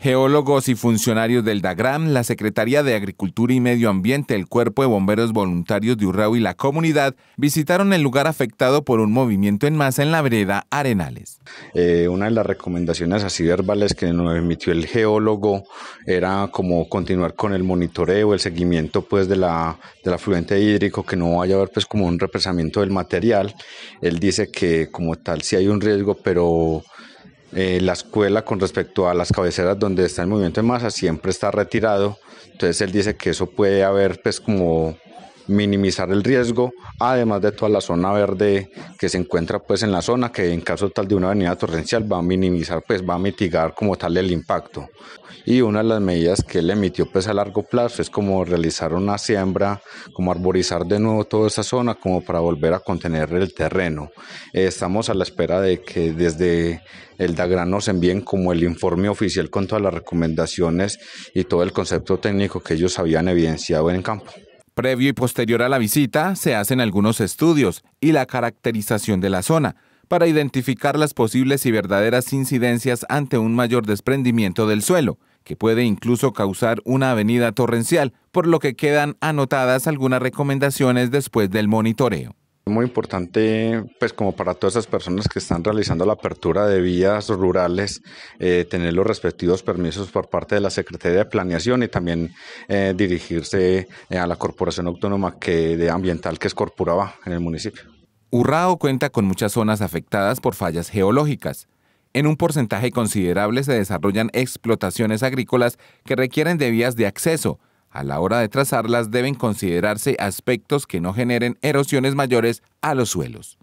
Geólogos y funcionarios del DAGRAM, la Secretaría de Agricultura y Medio Ambiente, el Cuerpo de Bomberos Voluntarios de Urrao y la comunidad visitaron el lugar afectado por un movimiento en masa en la vereda Arenales. Eh, una de las recomendaciones así verbales que nos emitió el geólogo era como continuar con el monitoreo, el seguimiento pues de la, del afluente hídrico, que no vaya a haber pues como un represamiento del material. Él dice que como tal sí hay un riesgo, pero eh, la escuela con respecto a las cabeceras donde está el movimiento de masa siempre está retirado. Entonces él dice que eso puede haber pues como minimizar el riesgo, además de toda la zona verde que se encuentra pues en la zona, que en caso tal de una avenida torrencial va a minimizar, pues va a mitigar como tal el impacto. Y una de las medidas que él emitió pues a largo plazo es como realizar una siembra, como arborizar de nuevo toda esa zona, como para volver a contener el terreno. estamos a la espera de que desde el DAGRAN nos envíen como el informe oficial con todas las recomendaciones y todo el concepto técnico que ellos habían evidenciado en campo. Previo y posterior a la visita se hacen algunos estudios y la caracterización de la zona para identificar las posibles y verdaderas incidencias ante un mayor desprendimiento del suelo, que puede incluso causar una avenida torrencial, por lo que quedan anotadas algunas recomendaciones después del monitoreo muy importante, pues como para todas esas personas que están realizando la apertura de vías rurales, eh, tener los respectivos permisos por parte de la Secretaría de Planeación y también eh, dirigirse eh, a la Corporación Autónoma que, de Ambiental, que es Corporaba en el municipio. Urrao cuenta con muchas zonas afectadas por fallas geológicas. En un porcentaje considerable se desarrollan explotaciones agrícolas que requieren de vías de acceso, a la hora de trazarlas deben considerarse aspectos que no generen erosiones mayores a los suelos.